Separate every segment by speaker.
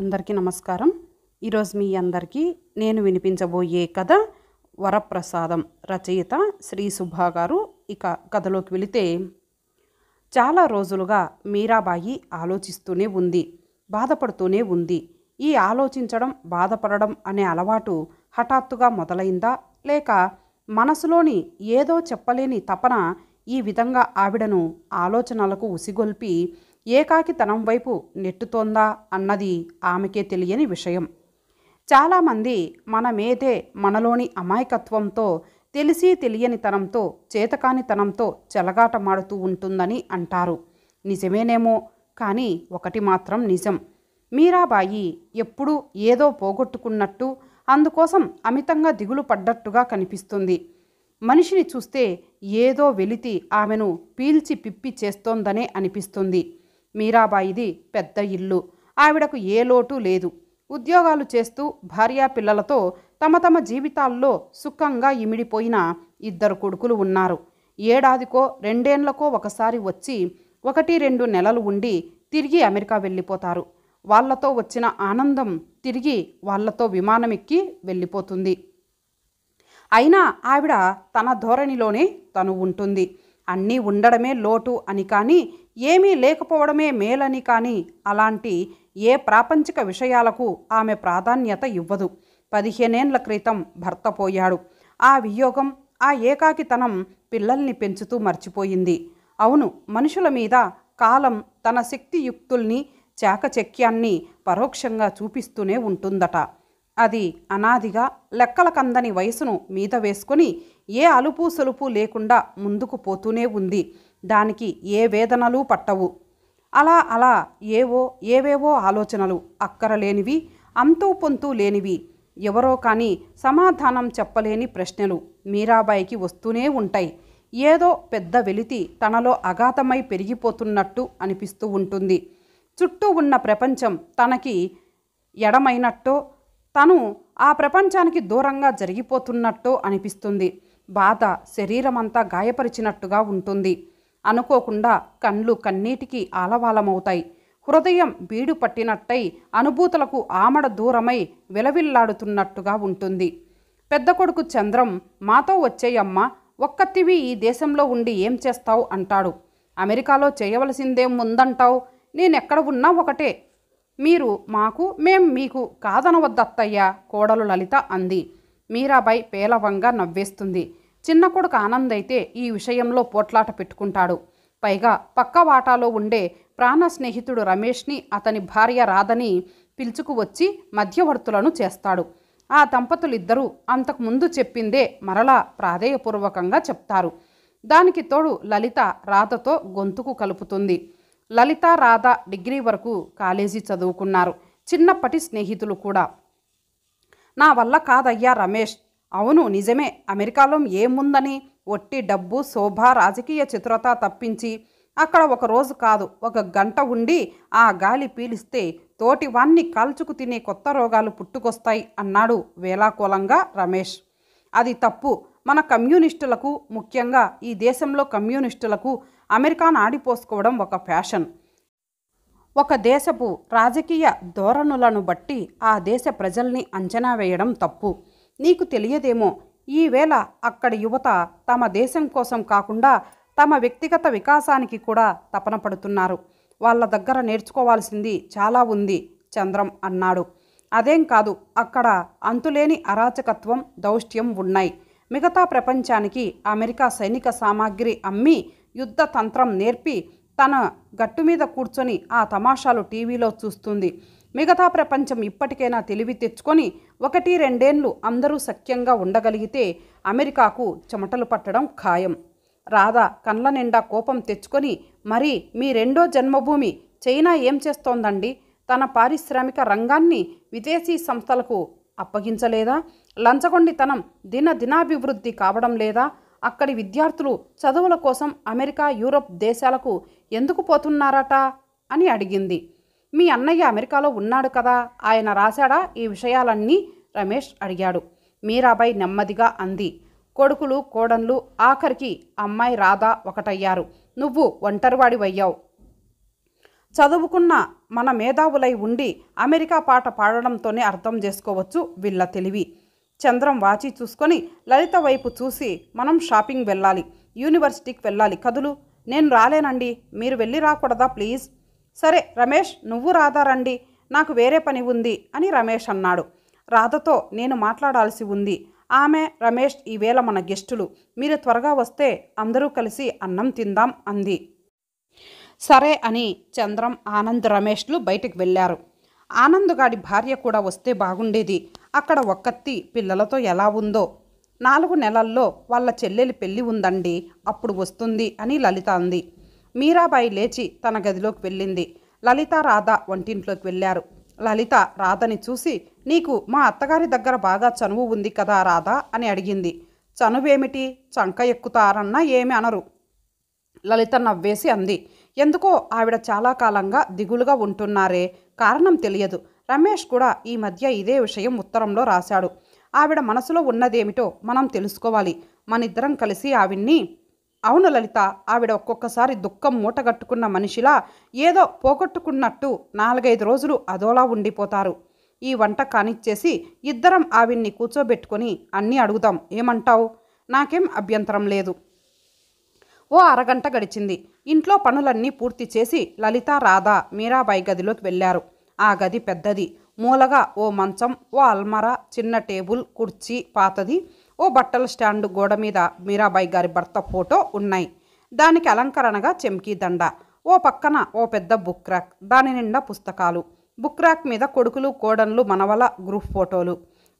Speaker 1: అందరికీ నమస్కారం ఈరోజు మీ అందరికీ నేను వినిపించబోయే కథ వరప్రసాదం రచయిత శ్రీ సుబ్బా గారు ఇక కథలోకి వెళితే చాలా రోజులుగా మీరాబాయి ఆలోచిస్తూనే ఉంది బాధపడుతూనే ఉంది ఈ ఆలోచించడం బాధపడడం అనే అలవాటు హఠాత్తుగా మొదలైందా లేక మనసులోని ఏదో చెప్పలేని తపన ఈ విధంగా ఆవిడను ఆలోచనలకు ఉసిగొల్పి ఏకాకి తనం వైపు నెట్టుతోందా అన్నది ఆమెకే తెలియని విషయం చాలామంది మనమేదే మనలోని అమాయకత్వంతో తెలిసి తెలియని తనంతో చేతకాని తనంతో చెలగాటమాడుతూ ఉంటుందని అంటారు నిజమేనేమో కానీ ఒకటి మాత్రం నిజం మీరాబాయి ఎప్పుడూ ఏదో పోగొట్టుకున్నట్టు అందుకోసం అమితంగా దిగులు పడ్డట్టుగా కనిపిస్తుంది మనిషిని చూస్తే ఏదో వెలితి ఆమెను పీల్చి పిప్పి చేస్తోందనే అనిపిస్తుంది మీరాబాయిది పెద్ద ఇల్లు ఆవిడకు ఏ లోటు లేదు ఉద్యోగాలు చేస్తూ భార్యా పిల్లలతో తమ తమ జీవితాల్లో సుఖంగా ఇమిడిపోయిన ఇద్దరు కొడుకులు ఉన్నారు ఏడాదికో రెండేండ్లకో ఒకసారి వచ్చి ఒకటి రెండు నెలలు ఉండి తిరిగి అమెరికా వెళ్ళిపోతారు వాళ్లతో వచ్చిన ఆనందం తిరిగి వాళ్లతో విమానమెక్కి వెళ్ళిపోతుంది అయినా ఆవిడ తన ధోరణిలోనే తను ఉంటుంది అన్నీ ఉండడమే లోటు అని కానీ ఏమీ లేకపోవడమే మేలని కానీ అలాంటి ఏ ప్రాపంచిక విషయాలకు ఆమె ప్రాధాన్యత ఇవ్వదు పదిహేనేండ్ల క్రితం భర్త పోయాడు ఆ వియోగం ఆ ఏకాకితనం పిల్లల్ని పెంచుతూ మర్చిపోయింది అవును మనుషుల మీద కాలం తన శక్తియుక్తుల్ని చాకచక్యాన్ని పరోక్షంగా చూపిస్తూనే ఉంటుందట అది అనాదిగా లెక్కల కందని వయసును మీద వేసుకొని ఏ అలుపు సొలుపు లేకుండా ముందుకు పోతూనే ఉంది దానికి ఏ వేదనలు పట్టవు అలా అలా ఏవో ఏవేవో ఆలోచనలు అక్కరలేనివి అంతూ పొంతూ లేనివి ఎవరో కానీ సమాధానం చెప్పలేని ప్రశ్నలు మీరాబాయికి వస్తూనే ఉంటాయి ఏదో పెద్ద వెలితి తనలో అఘాతమై పెరిగిపోతున్నట్టు అనిపిస్తూ ఉంటుంది చుట్టూ ఉన్న ప్రపంచం తనకి ఎడమైనట్టో తను ఆ ప్రపంచానికి దూరంగా జరిగిపోతున్నట్టో అనిపిస్తుంది బాధ శరీరమంతా గాయపరిచినట్టుగా ఉంటుంది అనుకోకుండా కళ్ళు కన్నీటికి ఆలవాలమవుతాయి హృదయం బీడు పట్టినట్టయి అనుభూతులకు ఆమడ దూరమై విలవిల్లాడుతున్నట్టుగా ఉంటుంది పెద్ద కొడుకు చంద్రం మాతో వచ్చేయమ్మ ఒక్కతివి ఈ దేశంలో ఉండి ఏం చేస్తావు అంటాడు అమెరికాలో చేయవలసిందేం ఉందంటావు నేనెక్కడ ఉన్నా ఒకటే మీరు మాకు మేం మీకు కాదనవద్దత్తయ్యా కోడలు లలిత అంది మీరాబాయ్ పేలవంగా నవ్వేస్తుంది చిన్న కొడుకు ఆనంద్ అయితే ఈ విషయంలో పోట్లాట పెట్టుకుంటాడు పైగా పక్క వాటాలో ఉండే ప్రాణ స్నేహితుడు రమేష్ని అతని భార్య రాధని పిలుచుకు వచ్చి మధ్యవర్తులను చేస్తాడు ఆ దంపతులిద్దరూ అంతకుముందు చెప్పిందే మరలా ప్రాధేయపూర్వకంగా చెప్తారు దానికి తోడు లలిత రాధతో గొంతుకు కలుపుతుంది లలిత రాధ డిగ్రీ వరకు కాలేజీ చదువుకున్నారు చిన్నప్పటి స్నేహితులు కూడా నా వల్ల కాదయ్యా రమేష్ అవును నిజమే అమెరికాలో ఏముందని ఒట్టి డబ్బు శోభ రాజకీయ చిత్రత తప్పించి అక్కడ ఒక రోజు కాదు ఒక గంట ఉండి ఆ గాలి పీలిస్తే తోటివాన్ని కాల్చుకు తినే కొత్త రోగాలు పుట్టుకొస్తాయి అన్నాడు వేలాకూలంగా రమేష్ అది తప్పు మన కమ్యూనిస్టులకు ముఖ్యంగా ఈ దేశంలో కమ్యూనిస్టులకు అమెరికాను ఆడిపోసుకోవడం ఒక ఫ్యాషన్ ఒక దేశపు రాజకీయ ధోరణులను బట్టి ఆ దేశ ప్రజల్ని అంచనా వేయడం తప్పు నీకు తెలియదేమో ఈవేళ అక్కడి యువత తమ దేశం కోసం కాకుండా తమ వ్యక్తిగత వికాసానికి కూడా తపన పడుతున్నారు వాళ్ళ దగ్గర నేర్చుకోవాల్సింది చాలా ఉంది చంద్రం అన్నాడు అదేం కాదు అక్కడ అంతులేని అరాచకత్వం దౌష్ట్యం ఉన్నాయి మిగతా ప్రపంచానికి అమెరికా సైనిక సామాగ్రి అమ్మి యుద్ధ తంత్రం నేర్పి తన గట్టు మీద కూర్చొని ఆ తమాషాలు టీవీలో చూస్తుంది మిగతా ప్రపంచం ఇప్పటికైనా తెలివి తెచ్చుకొని ఒకటి రెండేండ్లు అందరూ సఖ్యంగా ఉండగలిగితే అమెరికాకు చెమటలు పట్టడం ఖాయం రాధా కండ్ల నిండా కోపం తెచ్చుకొని మరి మీ రెండో జన్మభూమి చైనా ఏం చేస్తోందండి తన పారిశ్రామిక రంగాన్ని విదేశీ సంస్థలకు అప్పగించలేదా లంచగొండితనం దిన దినాభివృద్ధి కావడం లేదా అక్కడి విద్యార్థులు చదువుల కోసం అమెరికా యూరప్ దేశాలకు ఎందుకు పోతున్నారట అని అడిగింది మీ అన్నయ్య అమెరికాలో ఉన్నాడు కదా ఆయన రాశాడా ఈ విషయాలన్నీ రమేష్ అడిగాడు మీరాబాయి నెమ్మదిగా అంది కొడుకులు కోడన్లు ఆఖరికి అమ్మాయి రాధా ఒకటయ్యారు నువ్వు ఒంటరివాడి అయ్యావు చదువుకున్న మన మేధావులై ఉండి అమెరికా పాట పాడడంతోనే అర్థం చేసుకోవచ్చు వీళ్ళ తెలివి చంద్రం వాచి చూసుకొని లలిత వైపు చూసి మనం షాపింగ్ వెళ్ళాలి యూనివర్సిటీకి వెళ్ళాలి కదులు నేను రాలేనండి మీరు వెళ్ళి రాకూడదా ప్లీజ్ సరే రమేష్ నువ్వు రాధా రండి నాకు వేరే పని ఉంది అని రమేష్ అన్నాడు రాధతో నేను మాట్లాడాల్సి ఉంది ఆమె రమేష్ ఈవేళ మన గెస్టులు మీరు త్వరగా వస్తే అందరూ కలిసి అన్నం తిందాం అంది సరే అని చంద్రం ఆనంద్ రమేష్లు బయటకు వెళ్ళారు ఆనందగాడి భార్య కూడా వస్తే బాగుండేది అక్కడ ఒక్కత్తి పిల్లలతో ఎలా ఉందో నాలుగు నెలల్లో వాళ్ళ చెల్లెలి పెళ్ళి ఉందండి అప్పుడు వస్తుంది అని లలిత అంది మీరాబాయి లేచి తన గదిలోకి వెళ్ళింది లలిత రాధ వంటింట్లోకి వెళ్ళారు లలిత రాధని చూసి నీకు మా అత్తగారి దగ్గర బాగా చనువు ఉంది కదా రాధా అని అడిగింది చనువేమిటి చంక ఎక్కుతారన్నా ఏమి అనరు లలిత నవ్వేసి అంది ఎందుకో ఆవిడ చాలా కాలంగా దిగులుగా ఉంటున్నారే కారణం తెలియదు రమేష్ కూడా ఈ మధ్య ఇదే విషయం ఉత్తరంలో రాశాడు ఆవిడ మనసులో ఉన్నదేమిటో మనం తెలుసుకోవాలి మనిద్దరం కలిసి ఆవిడ్ని అవును లలిత ఆవిడ ఒక్కొక్కసారి దుఃఖం మూటగట్టుకున్న మనిషిలా ఏదో పోగొట్టుకున్నట్టు నాలుగైదు రోజులు అదోలా ఉండిపోతారు ఈ వంట కానిచ్చేసి ఇద్దరం ఆవిడ్ని కూర్చోబెట్టుకొని అన్నీ అడుగుదాం ఏమంటావు నాకేం అభ్యంతరం లేదు ఓ అరగంట గడిచింది ఇంట్లో పనులన్నీ పూర్తి చేసి లలిత రాధా మీరాబాయి గదిలోకి వెళ్ళారు ఆ గది పెద్దది మూలగా ఓ మంచం ఓ అల్మరా చిన్న టేబుల్ కుర్చీ పాతది ఓ బట్టల స్టాండ్ గోడ మీద మీరాబాయి గారి భర్త ఫోటో ఉన్నాయి దానికి అలంకరణగా చెంకీ దండ ఓ పక్కన ఓ పెద్ద బుక్ ర్యాక్ దాని నిండా పుస్తకాలు బుక్ ర్యాక్ మీద కొడుకులు కోడన్లు మనవల గ్రూప్ ఫోటోలు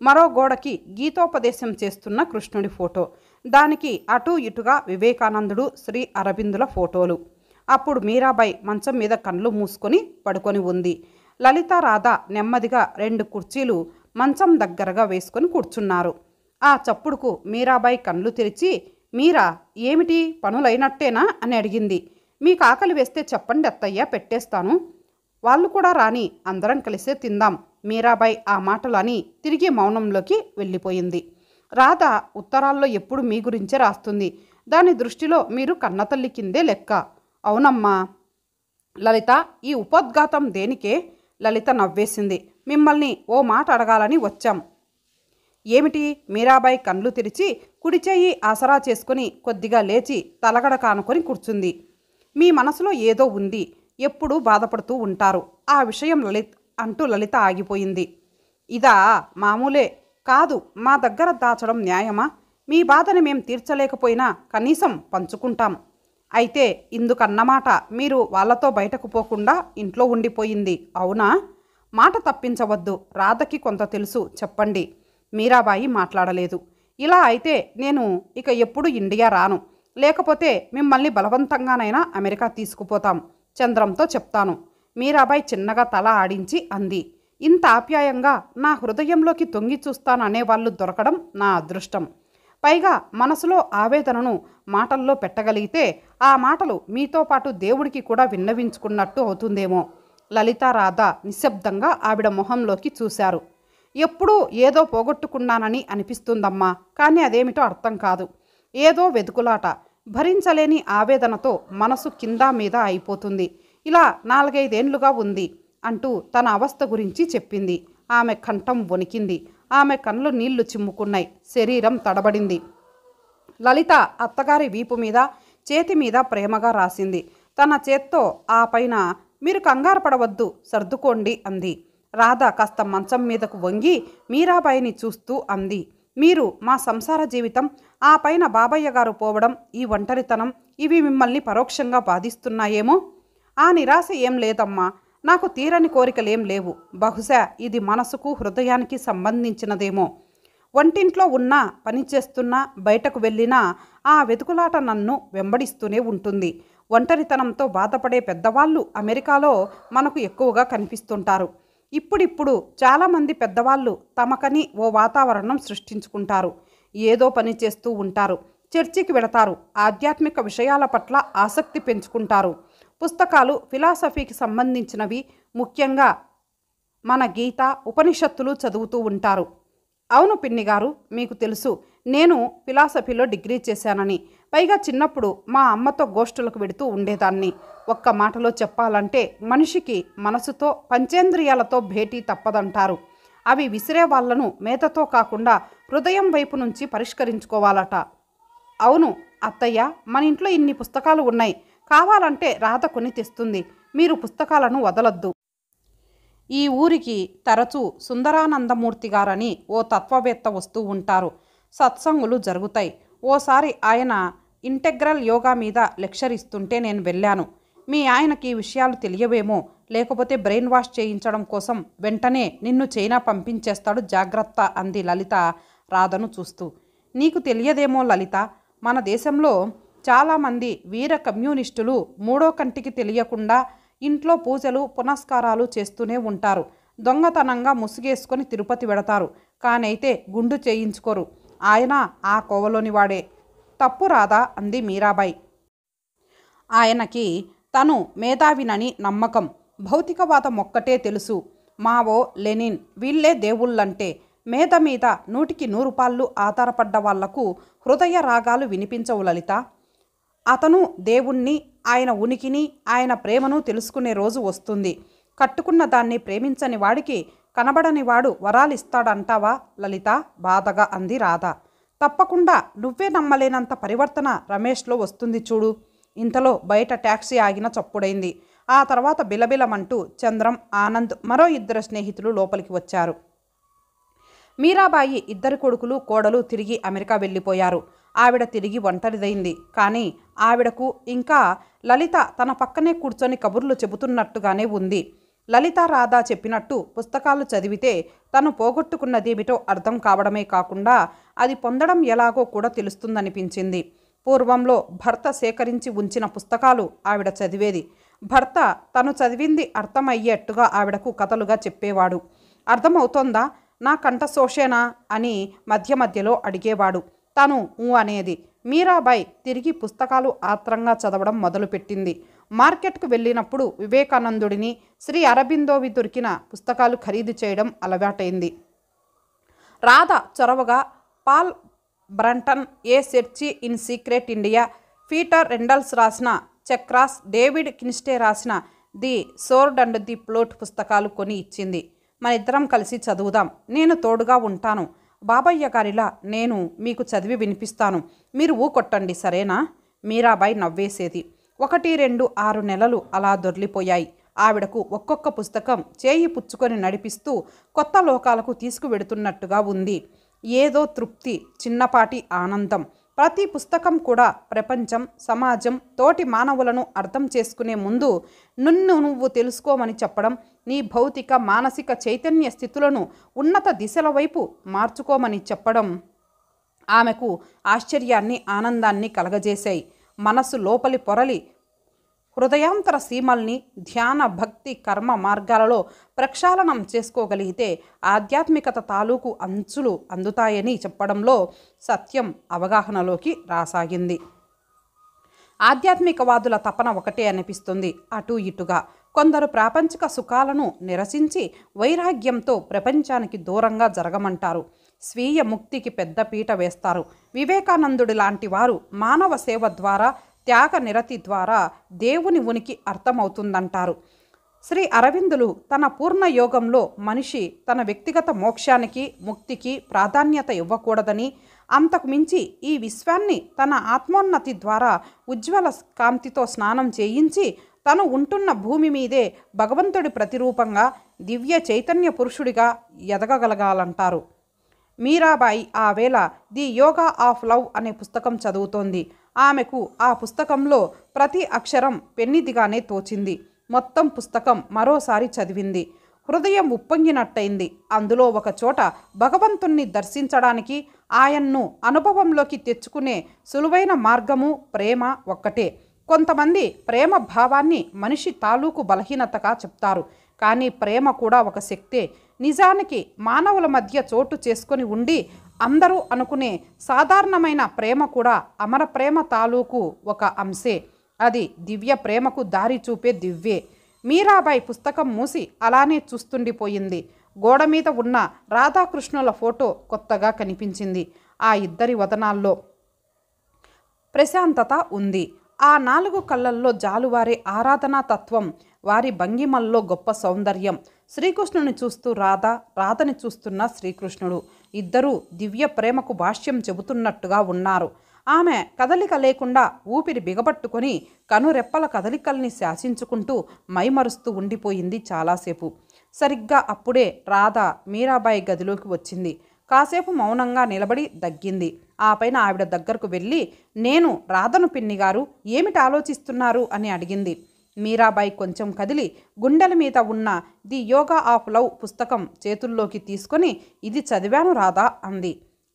Speaker 1: మరో గోడకి గీతోపదేశం చేస్తున్న కృష్ణుడి ఫోటో దానికి అటు ఇటుగా వివేకానందుడు శ్రీ అరవిందుల ఫోటోలు అప్పుడు మీరాబాయి మంచం మీద కండ్లు మూసుకొని పడుకొని ఉంది లలితారాధ నెమ్మదిగా రెండు కుర్చీలు మంచం దగ్గరగా వేసుకొని కూర్చున్నారు ఆ చప్పుడుకు మీరాబాయి కళ్ళు తెరిచి మీరా ఏమిటి పనులైనట్టేనా అని అడిగింది మీకు ఆకలి వేస్తే చెప్పండి అత్తయ్య పెట్టేస్తాను వాళ్ళు కూడా రాని అందరం కలిసే తిందాం మీరాబాయి ఆ మాటలు అని తిరిగి మౌనంలోకి వెళ్ళిపోయింది రాధ ఉత్తరాల్లో ఎప్పుడు మీ గురించే రాస్తుంది దాని దృష్టిలో మీరు కన్నతల్లి కిందే లెక్క అవునమ్మా లలిత ఈ ఉపోద్ఘాతం దేనికే లలిత నవ్వేసింది మిమ్మల్ని ఓ మాట అడగాలని వచ్చాం ఏమిటి మీరాబాయి కండ్లు తెరిచి కుడిచేయి ఆసరా చేసుకుని కొద్దిగా లేచి తలగడ కానుకొని కూర్చుంది మీ మనసులో ఏదో ఉంది ఎప్పుడూ బాధపడుతూ ఉంటారు ఆ విషయం లలిత్ అంటూ లలిత ఆగిపోయింది ఇదా మామూలే కాదు మా దగ్గర దాచడం న్యాయమా మీ బాధని మేం తీర్చలేకపోయినా కనీసం పంచుకుంటాం అయితే ఇందుకన్నమాట మీరు వాళ్ళతో బయటకు పోకుండా ఇంట్లో ఉండిపోయింది అవునా మాట తప్పించవద్దు రాధకి కొంత తెలుసు చెప్పండి మీరాబాయి మాట్లాడలేదు ఇలా అయితే నేను ఇక ఎప్పుడు ఇండియా రాను లేకపోతే మిమ్మల్ని బలవంతంగానైనా అమెరికా తీసుకుపోతాం చంద్రంతో చెప్తాను మీరాబాయి చిన్నగా తల ఆడించి అంది ఇంత ఆప్యాయంగా నా హృదయంలోకి తొంగి చూస్తాననే వాళ్ళు దొరకడం నా అదృష్టం పైగా మనసులో ఆవేదనను మాటల్లో పెట్టగలిగితే ఆ మాటలు మీతో పాటు దేవుడికి కూడా విన్నవించుకున్నట్టు అవుతుందేమో లలితారాధ నిశ్శబ్దంగా ఆవిడ మొహంలోకి చూశారు ఎప్పుడూ ఏదో పోగొట్టుకున్నానని అనిపిస్తుందమ్మా కానీ అదేమిటో అర్థం కాదు ఏదో వెతుకులాట భరించలేని ఆవేదనతో మనసు కింద మీద అయిపోతుంది ఇలా నాలుగైదేండ్లుగా ఉంది అంటూ తన అవస్థ గురించి చెప్పింది ఆమె కంఠం వణికింది ఆమె కళ్ళు నీళ్లు చిమ్ముకున్నాయి శరీరం తడబడింది లలిత అత్తగారి వీపు మీద చేతి మీద ప్రేమగా రాసింది తన చేత్తో ఆ పైన మీరు కంగారు పడవద్దు సర్దుకోండి అంది రాధ కాస్త మంచం మీదకు వంగి మీరాబాయిని చూస్తూ అంది మీరు మా సంసార జీవితం ఆ పైన బాబయ్య గారు పోవడం ఈ ఒంటరితనం ఇవి మిమ్మల్ని పరోక్షంగా బాధిస్తున్నాయేమో ఆ నిరాశ ఏం లేదమ్మా నాకు తీరని కోరికలేం లేవు బహుశా ఇది మనసుకు హృదయానికి సంబంధించినదేమో వంటింట్లో ఉన్నా పనిచేస్తున్నా బయటకు వెళ్ళినా ఆ వెతుకులాట నన్ను వెంబడిస్తూనే ఉంటుంది ఒంటరితనంతో బాధపడే పెద్దవాళ్ళు అమెరికాలో మనకు ఎక్కువగా కనిపిస్తుంటారు ఇప్పుడిప్పుడు చాలామంది పెద్దవాళ్ళు తమకని ఓ వాతావరణం సృష్టించుకుంటారు ఏదో పని చేస్తూ ఉంటారు చర్చికి వెళతారు ఆధ్యాత్మిక విషయాల పట్ల ఆసక్తి పెంచుకుంటారు పుస్తకాలు ఫిలాసఫీకి సంబంధించినవి ముఖ్యంగా మన గీత ఉపనిషత్తులు చదువుతూ ఉంటారు అవును పిన్ని గారు మీకు తెలుసు నేను ఫిలాసఫీలో డిగ్రీ చేశానని పైగా చిన్నప్పుడు మా అమ్మతో గోష్ఠులకు వెడుతూ ఉండేదాన్ని ఒక్క మాటలో చెప్పాలంటే మనిషికి మనసుతో పంచేంద్రియాలతో భేటీ తప్పదంటారు అవి విసిరే వాళ్లను మేతతో కాకుండా హృదయం వైపు నుంచి పరిష్కరించుకోవాలట అవును అత్తయ్య మన ఇంట్లో ఇన్ని పుస్తకాలు ఉన్నాయి కావాలంటే రాత కొని తెస్తుంది మీరు పుస్తకాలను వదలొద్దు ఈ ఊరికి తరచూ సుందరానందమూర్తి గారని ఓ తత్వవేత్త వస్తూ ఉంటారు సత్సంగులు జరుగుతాయి ఓసారి ఆయన ఇంటెగ్రల్ యోగా మీద లెక్చర్ ఇస్తుంటే నేను వెళ్ళాను మీ ఆయనకి ఈ విషయాలు తెలియవేమో లేకపోతే బ్రెయిన్ వాష్ చేయించడం కోసం వెంటనే నిన్ను చైనా పంపించేస్తాడు జాగ్రత్త అంది లలిత రాధను చూస్తూ నీకు తెలియదేమో లలిత మన దేశంలో చాలామంది వీర కమ్యూనిస్టులు మూడో కంటికి తెలియకుండా ఇంట్లో పూజలు పునస్కారాలు చేస్తూనే ఉంటారు దొంగతనంగా ముసుగేసుకొని తిరుపతి వెడతారు కానైతే గుండు చేయించుకోరు ఆయన ఆ కోవలోని వాడే తప్పు రాదా అంది మీరాబాయి ఆయనకి తను మేధావినని నమ్మకం భౌతికవాదం ఒక్కటే తెలుసు మావో లెనిన్ వీళ్ళే దేవుళ్ళంటే మేధ మీద నూటికి నూరు పాళ్ళు ఆధారపడ్డ వాళ్లకు హృదయ రాగాలు వినిపించవు లలిత అతను దేవుణ్ణి ఆయన ఉనికిని ఆయన ప్రేమను తెలుసుకునే రోజు వస్తుంది కట్టుకున్న దాన్ని ప్రేమించని వాడికి కనబడని వాడు వరాలిస్తాడంటావా లలిత బాధగా అంది రాధ తప్పకుండా నువ్వే నమ్మలేనంత పరివర్తన రమేష్లో వస్తుంది చూడు ఇంతలో బయట ట్యాక్సీ ఆగిన చప్పుడైంది ఆ తర్వాత బిలబిలమంటూ చంద్రం ఆనంద్ మరో ఇద్దరు స్నేహితులు లోపలికి వచ్చారు మీరాబాయి ఇద్దరు కొడుకులు కోడలు తిరిగి అమెరికా వెళ్ళిపోయారు ఆవిడ తిరిగి ఒంటరిదైంది కానీ ఆవిడకు ఇంకా లలిత తన పక్కనే కూర్చొని కబుర్లు చెబుతున్నట్టుగానే ఉంది లలిత రాధా చెప్పినట్టు పుస్తకాలు చదివితే తను పోగొట్టుకున్నదేమిటో అర్థం కావడమే కాకుండా అది పొందడం ఎలాగో కూడా తెలుస్తుందనిపించింది పూర్వంలో భర్త సేకరించి ఉంచిన పుస్తకాలు ఆవిడ చదివేది భర్త తను చదివింది అర్థమయ్యేట్టుగా ఆవిడకు కథలుగా చెప్పేవాడు అర్థమవుతోందా నా కంట శోషేనా అని మధ్య మధ్యలో అడిగేవాడు తను ఊ అనేది మీరాబాయ్ తిరిగి పుస్తకాలు ఆత్రంగా చదవడం మొదలుపెట్టింది మార్కెట్కు వెళ్ళినప్పుడు వివేకానందుడిని శ్రీ అరబిందోవి దొరికిన పుస్తకాలు ఖరీదు చేయడం అలవాటైంది రాధ చొరవగా Paul Brunton a search in secret India Peter Rendel's రాసిన చక్రాస్ డేవిడ్ కిన్స్టే రాసిన the sword and the flute పుస్తకాలు కొని ఇచ్చింది మన ఇద్దరం కలిసి చదువుదాం నేను తోడుగా ఉంటాను బాబయ్య గారిలా నేను మీకు చదివి వినిపిస్తాను మీరు ఊ కొట్టండి సరేనా మీరాబాయి నవ్వేసేది ఒకటి రెండు ఆరు నెలలు అలా దొర్లిపోయాయి ఆవిడకు ఒక్కొక్క పుస్తకం చేయి పుచ్చుకొని నడిపిస్తూ కొత్త లోకాలకు తీసుకువెడుతున్నట్టుగా ఉంది ఏదో తృప్తి చిన్నపాటి ఆనందం ప్రతి పుస్తకం కూడా ప్రపంచం సమాజం తోటి మానవులను అర్థం చేసుకునే ముందు నిన్ను నువ్వు తెలుసుకోమని చెప్పడం నీ భౌతిక మానసిక చైతన్య స్థితులను ఉన్నత దిశల వైపు మార్చుకోమని చెప్పడం ఆమెకు ఆశ్చర్యాన్ని ఆనందాన్ని కలగజేశాయి మనసు లోపలి పొరలి హృదయాంతర సీమల్ని ధ్యాన భక్తి కర్మ మార్గాలలో ప్రక్షాళనం చేసుకోగలిగితే ఆధ్యాత్మికత తాలూకు అంచులు అందుతాయని చెప్పడంలో సత్యం అవగాహనలోకి రాసాగింది ఆధ్యాత్మికవాదుల తపన ఒకటే అనిపిస్తుంది అటు ఇటుగా కొందరు ప్రాపంచిక సుఖాలను నిరసించి వైరాగ్యంతో ప్రపంచానికి దూరంగా జరగమంటారు స్వీయ ముక్తికి పెద్ద పీట వేస్తారు వివేకానందుడి లాంటి వారు మానవ సేవ ద్వారా త్యాగ నిరతి ద్వారా దేవుని ఉనికి అర్థమవుతుందంటారు శ్రీ అరవిందులు తన పూర్ణ యోగంలో మనిషి తన వ్యక్తిగత మోక్షానికి ముక్తికి ప్రాధాన్యత ఇవ్వకూడదని అంతకు మించి ఈ విశ్వాన్ని తన ఆత్మోన్నతి ద్వారా ఉజ్వల కాంతితో స్నానం చేయించి తను ఉంటున్న భూమి మీదే భగవంతుడి ప్రతిరూపంగా దివ్య చైతన్య పురుషుడిగా ఎదగగలగాలంటారు మీరాబాయి ఆ వేళ ది యోగా ఆఫ్ లవ్ అనే పుస్తకం చదువుతోంది ఆమెకు ఆ పుస్తకంలో ప్రతి అక్షరం పెన్నిదిగానే తోచింది మొత్తం పుస్తకం మరోసారి చదివింది హృదయం ఉప్పొంగినట్టయింది అందులో ఒకచోట భగవంతుణ్ణి దర్శించడానికి ఆయన్ను అనుభవంలోకి తెచ్చుకునే సులువైన మార్గము ప్రేమ ఒక్కటే కొంతమంది ప్రేమ భావాన్ని మనిషి తాలూకు బలహీనతగా చెప్తారు కానీ ప్రేమ కూడా ఒక శక్తే నిజానికి మానవుల మధ్య చోటు చేసుకొని ఉండి అందరూ అనుకునే సాధారణమైన ప్రేమ కూడా అమర ప్రేమ తాలూకు ఒక అంశే అది దివ్య ప్రేమకు దారి చూపే దివ్యే మీరాబాయి పుస్తకం మూసి అలానే చూస్తుండిపోయింది గోడ మీద ఉన్న రాధాకృష్ణుల ఫోటో కొత్తగా కనిపించింది ఆ ఇద్దరి వదనాల్లో ప్రశాంతత ఉంది ఆ నాలుగు కళ్ళల్లో జాలువారే ఆరాధనా తత్వం వారి భంగిమల్లో గొప్ప సౌందర్యం శ్రీకృష్ణుని చూస్తూ రాధ రాధని చూస్తున్న శ్రీకృష్ణుడు ఇద్దరూ దివ్య ప్రేమకు భాష్యం చెబుతున్నట్టుగా ఉన్నారు ఆమె కదలిక లేకుండా ఊపిరి బిగబట్టుకొని కనురెప్పల కదలికల్ని శాసించుకుంటూ మైమరుస్తూ ఉండిపోయింది చాలాసేపు సరిగ్గా అప్పుడే రాధ మీరాబాయి గదిలోకి వచ్చింది కాసేపు మౌనంగా నిలబడి దగ్గింది ఆ పైన ఆవిడ దగ్గరకు వెళ్ళి నేను రాధను పిన్ని గారు ఏమిటి ఆలోచిస్తున్నారు అని అడిగింది మీరాబాయి కొంచెం కదిలి గుండెల మీద ఉన్న ది యోగా ఆఫ్ లవ్ పుస్తకం చేతుల్లోకి తీసుకొని ఇది చదివాను రాధా అంది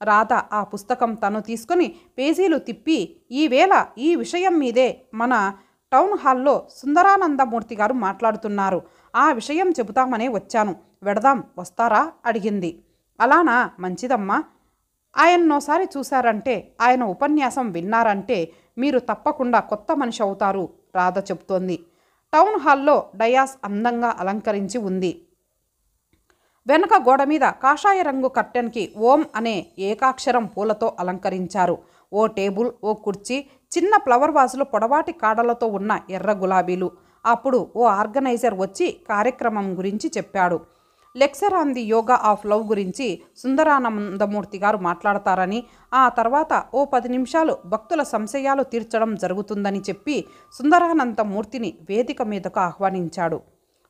Speaker 1: రాధ ఆ పుస్తకం తను తీసుకొని పేజీలు తిప్పి ఈవేళ ఈ విషయం మీదే మన టౌన్ హాల్లో సుందరానందమూర్తి గారు మాట్లాడుతున్నారు ఆ విషయం చెబుతామనే వచ్చాను వెడదాం వస్తారా అడిగింది అలానా మంచిదమ్మా ఆయన్నోసారి చూశారంటే ఆయన ఉపన్యాసం విన్నారంటే మీరు తప్పకుండా కొత్త మనిషి అవుతారు రాధ చెబుతోంది టౌన్ హాల్లో డయాస్ అందంగా అలంకరించి ఉంది వెనక గోడ మీద కాషాయ రంగు కర్టెన్కి ఓం అనే ఏకాక్షరం పూలతో అలంకరించారు ఓ టేబుల్ ఓ కుర్చీ చిన్న ఫ్లవర్ వాసులు పొడవాటి కాడలతో ఉన్న ఎర్ర గులాబీలు అప్పుడు ఓ ఆర్గనైజర్ వచ్చి కార్యక్రమం గురించి చెప్పాడు lecture on the yoga of love గురించి సుందరానందమూర్తి గారు మాట్లాడతారని ఆ తర్వాత ఓ పది నిమిషాలు భక్తుల సంశయాలు తీర్చడం జరుగుతుందని చెప్పి సుందరానందమూర్తిని వేదిక మీదకు ఆహ్వానించాడు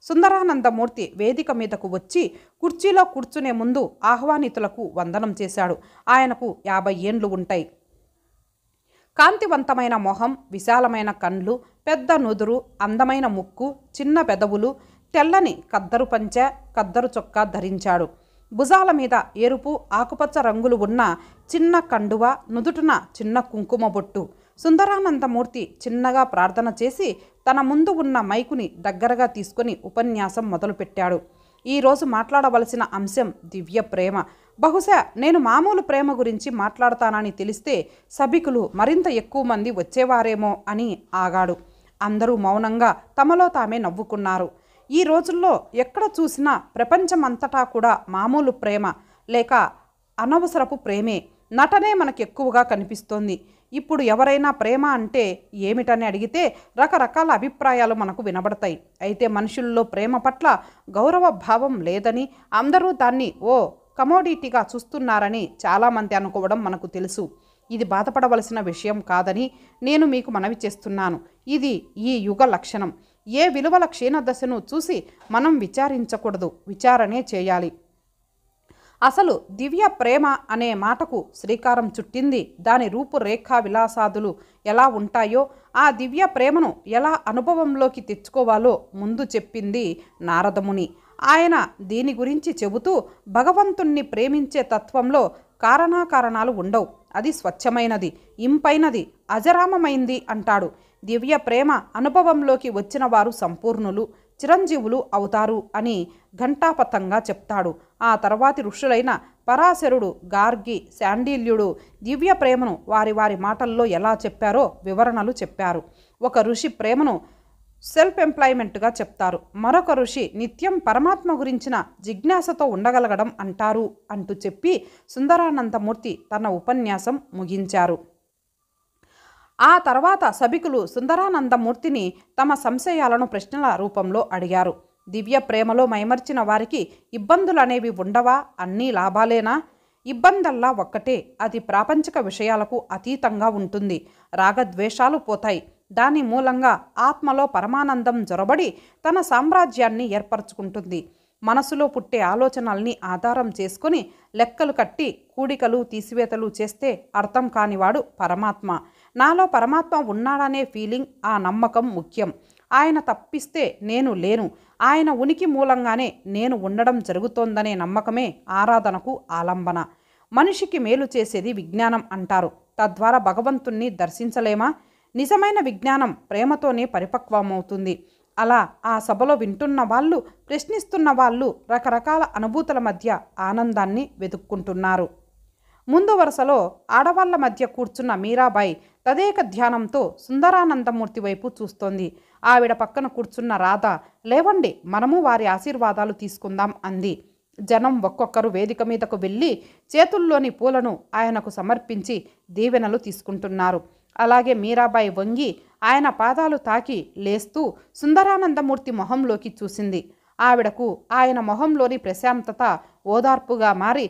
Speaker 1: సుందరానందమూర్తి వేదిక మీదకు వచ్చి కుర్చీలో కూర్చునే ముందు ఆహ్వానితులకు వందనం చేశాడు ఆయనకు యాభై ఏండ్లు ఉంటాయి కాంతివంతమైన మొహం విశాలమైన కండ్లు పెద్ద నుదురు అందమైన ముక్కు చిన్న పెదవులు తెల్లని కద్దరు పంచ కద్దరు చొక్కా ధరించాడు భుజాల మీద ఎరుపు ఆకుపచ్చ రంగులు ఉన్న చిన్న కండువ నుదుటున చిన్న కుంకుమ బొట్టు సుందరానందమూర్తి చిన్నగా ప్రార్థన చేసి తన ముందు ఉన్న మైకుని దగ్గరగా తీసుకుని ఉపన్యాసం మొదలుపెట్టాడు ఈరోజు మాట్లాడవలసిన అంశం దివ్య ప్రేమ బహుశా నేను మామూలు ప్రేమ గురించి మాట్లాడతానని తెలిస్తే సభికులు మరింత ఎక్కువ మంది వచ్చేవారేమో అని ఆగాడు అందరూ మౌనంగా తమలో తామే నవ్వుకున్నారు ఈ రోజుల్లో ఎక్కడ చూసినా ప్రపంచమంతటా కూడా మామూలు ప్రేమ లేక అనవసరపు ప్రేమే నటనే మనకు ఎక్కువగా కనిపిస్తోంది ఇప్పుడు ఎవరైనా ప్రేమ అంటే ఏమిటని అడిగితే రకరకాల అభిప్రాయాలు మనకు వినబడతాయి అయితే మనుషుల్లో ప్రేమ పట్ల గౌరవ భావం లేదని అందరూ దాన్ని ఓ కమోడిటీగా చూస్తున్నారని చాలామంది అనుకోవడం మనకు తెలుసు ఇది బాధపడవలసిన విషయం కాదని నేను మీకు మనవి చేస్తున్నాను ఇది ఈ యుగ లక్షణం ఏ విలువల క్షీణదశను చూసి మనం విచారించకూడదు విచారణే చేయాలి అసలు దివ్య ప్రేమ అనే మాటకు శ్రీకారం చుట్టింది దాని రూపురేఖా విలాసాదులు ఎలా ఉంటాయో ఆ దివ్య ప్రేమను ఎలా అనుభవంలోకి తెచ్చుకోవాలో ముందు చెప్పింది నారదముని ఆయన దీని గురించి చెబుతూ భగవంతుణ్ణి ప్రేమించే తత్వంలో కారణాకారణాలు ఉండవు అది స్వచ్ఛమైనది ఇంపైనది అజరామమైంది అంటాడు దివ్య ప్రేమ అనుభవంలోకి వచ్చిన వారు సంపూర్ణులు చిరంజీవులు అవుతారు అని ఘంటాపతంగా చెప్తాడు ఆ తర్వాతి ఋషులైన పరాశరుడు గార్గి శాండిల్యుడు దివ్య ప్రేమను వారి వారి మాటల్లో ఎలా చెప్పారో వివరణలు చెప్పారు ఒక ఋషి ప్రేమను సెల్ఫ్ ఎంప్లాయ్మెంట్గా చెప్తారు మరొక ఋషి నిత్యం పరమాత్మ గురించిన జిజ్ఞాసతో ఉండగలగడం అంటారు అంటూ చెప్పి సుందరానందమూర్తి తన ఉపన్యాసం ముగించారు ఆ తర్వాత సభికులు సుందరానందమూర్తిని తమ సంశయాలను ప్రశ్నల రూపంలో అడిగారు దివ్య ప్రేమలో మైమర్చిన వారికి ఇబ్బందులనేవి ఉండవా అన్నీ లాభాలేనా ఇబ్బందల్లా ఒక్కటే అది ప్రాపంచిక విషయాలకు అతీతంగా ఉంటుంది రాగద్వేషాలు పోతాయి దాని మూలంగా ఆత్మలో పరమానందం జొరబడి తన సామ్రాజ్యాన్ని ఏర్పరచుకుంటుంది మనసులో పుట్టే ఆలోచనల్ని ఆధారం చేసుకుని లెక్కలు కట్టి కూడికలు తీసివేతలు చేస్తే అర్థం కానివాడు పరమాత్మ నాలో పరమాత్మ ఉన్నాడనే ఫీలింగ్ ఆ నమ్మకం ముఖ్యం ఆయన తప్పిస్తే నేను లేను ఆయన ఉనికి మూలంగానే నేను ఉండడం జరుగుతోందనే నమ్మకమే ఆరాధనకు ఆలంబన మనిషికి మేలు చేసేది విజ్ఞానం అంటారు తద్వారా భగవంతుణ్ణి దర్శించలేమా నిజమైన విజ్ఞానం ప్రేమతోనే పరిపక్వమవుతుంది అలా ఆ సభలో వింటున్న వాళ్ళు ప్రశ్నిస్తున్న వాళ్ళు రకరకాల అనుభూతుల మధ్య ఆనందాన్ని వెతుక్కుంటున్నారు ముందు వరుసలో ఆడవాళ్ల మధ్య కూర్చున్న మీరాబాయి తదేక ధ్యానంతో సుందరానందమూర్తి వైపు చూస్తోంది ఆవిడ పక్కన కూర్చున్న రాధ లేవండి మనము వారి ఆశీర్వాదాలు తీసుకుందాం అంది జనం ఒక్కొక్కరు వేదిక మీదకు వెళ్ళి చేతుల్లోని పూలను ఆయనకు సమర్పించి దీవెనలు తీసుకుంటున్నారు అలాగే మీరాబాయి వంగి ఆయన పాదాలు తాకి లేస్తూ సుందరానందమూర్తి మొహంలోకి చూసింది ఆవిడకు ఆయన మొహంలోని ప్రశాంతత ఓదార్పుగా మారి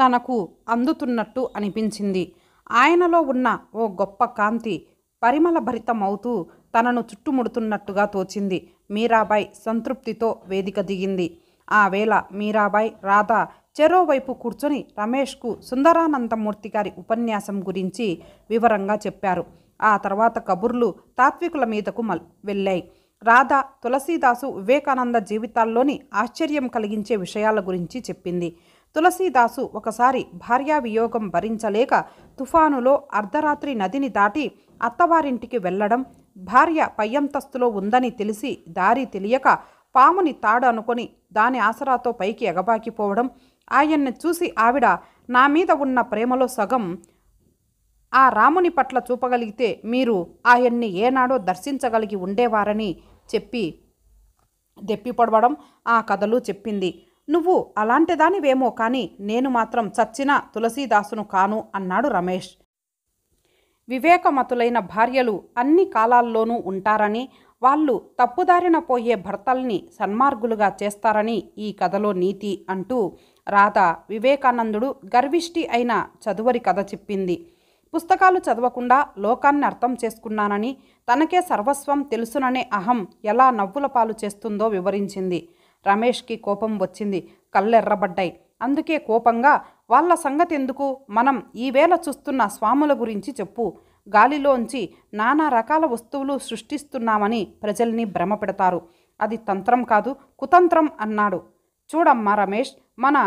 Speaker 1: తనకు అందుతున్నట్టు అనిపించింది ఆయనలో ఉన్న ఓ గొప్ప కాంతి పరిమళ భరితమవుతూ తనను చుట్టుముడుతున్నట్టుగా తోచింది మీరాబాయ్ సంతృప్తితో వేదిక దిగింది ఆ వేళ మీరాబాయ్ రాధా చెరోవైపు కూర్చొని రమేష్కు సుందరానందమూర్తి గారి ఉపన్యాసం గురించి వివరంగా చెప్పారు ఆ తర్వాత కబుర్లు తాత్వికుల మీదకు మల్ వెళ్ళాయి రాధ తులసీదాసు వివేకానంద జీవితాల్లోని ఆశ్చర్యం కలిగించే విషయాల గురించి చెప్పింది తులసీదాసు ఒకసారి భార్యావియోగం భరించలేక తుఫానులో అర్ధరాత్రి నదిని దాటి అత్తవారింటికి వెళ్ళడం భార్య పయ్యంతస్తులో ఉందని తెలిసి దారి తెలియక పాముని తాడు అనుకుని దాని ఆసరాతో పైకి ఎగబాకిపోవడం ఆయన్ని చూసి ఆవిడ నా మీద ఉన్న ప్రేమలో సగం ఆ రాముని పట్ల చూపగలిగితే మీరు ఆయన్ని ఏనాడో దర్శించగలిగి ఉండేవారని చెప్పి దెప్పిపడవడం ఆ కథలు చెప్పింది నువ్వు అలాంటిదానివేమో కానీ నేను మాత్రం చచ్చిన తులసీదాసును కాను అన్నాడు రమేష్ వివేకమతులైన భార్యలు అన్ని కాలాల్లోనూ ఉంటారని వాళ్ళు తప్పుదారిన పోయే భర్తల్ని సన్మార్గులుగా చేస్తారని ఈ కథలో నీతి అంటూ రాధ వివేకానందుడు గర్విష్టి అయిన చదువరి కథ చెప్పింది పుస్తకాలు చదవకుండా లోకాన్ని అర్థం చేసుకున్నానని తనకే సర్వస్వం తెలుసుననే అహం ఎలా నవ్వుల పాలు చేస్తుందో వివరించింది రమేష్కి కోపం వచ్చింది కళ్ళెర్రబడ్డాయి అందుకే కోపంగా వాళ్ళ సంగతి ఎందుకు మనం ఈవేళ చూస్తున్న స్వాముల గురించి చెప్పు గాలిలోంచి నానా రకాల వస్తువులు సృష్టిస్తున్నామని ప్రజల్ని భ్రమ పెడతారు అది తంత్రం కాదు కుతంత్రం అన్నాడు చూడమ్మా రమేష్ మన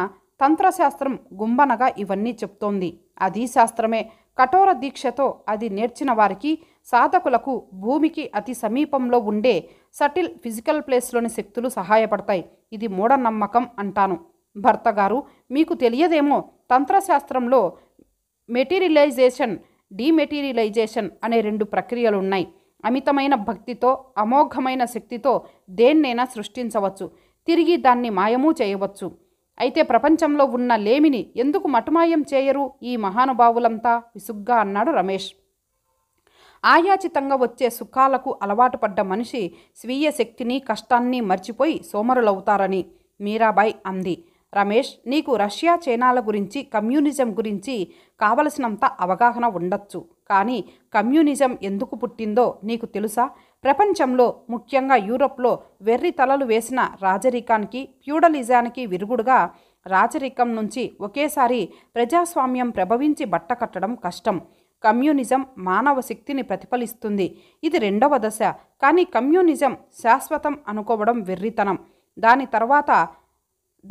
Speaker 1: తంత్రశాస్త్రం గుంబనగా ఇవన్నీ చెప్తోంది అది శాస్త్రమే కఠోర దీక్షతో అది నేర్చిన వారికి సాధకులకు భూమికి అతి సమీపంలో ఉండే సటిల్ ఫిజికల్ ప్లేస్లోని శక్తులు సహాయపడతాయి ఇది మూఢనమ్మకం అంటాను భర్త గారు మీకు తెలియదేమో తంత్రశాస్త్రంలో మెటీరియలైజేషన్ డీమెటీరియలైజేషన్ అనే రెండు ప్రక్రియలు ఉన్నాయి అమితమైన భక్తితో అమోఘమైన శక్తితో దేన్నైనా సృష్టించవచ్చు తిరిగి దాన్ని మాయమూ చేయవచ్చు అయితే ప్రపంచంలో ఉన్న లేమిని ఎందుకు మటుమాయం చేయరు ఈ మహానుభావులంతా విసుగ్గా అన్నాడు రమేష్ ఆయాచితంగా వచ్చే సుఖాలకు అలవాటు పడ్డ మనిషి స్వీయ శక్తిని కష్టాన్ని మర్చిపోయి సోమరులవుతారని మీరాబాయ్ అంది రమేష్ నీకు రష్యా చైనాల గురించి కమ్యూనిజం గురించి కావలసినంత అవగాహన ఉండొచ్చు కానీ కమ్యూనిజం ఎందుకు పుట్టిందో నీకు తెలుసా ప్రపంచంలో ముఖ్యంగా యూరోప్లో వెర్రి తలలు వేసిన రాజరికానికి ఫ్యూడలిజానికి విరుగుడుగా రాజరికం నుంచి ఒకేసారి ప్రజాస్వామ్యం ప్రభవించి బట్టకట్టడం కష్టం కమ్యూనిజం మానవ శక్తిని ప్రతిఫలిస్తుంది ఇది రెండవ దశ కానీ కమ్యూనిజం శాశ్వతం అనుకోవడం వెర్రితనం దాని తర్వాత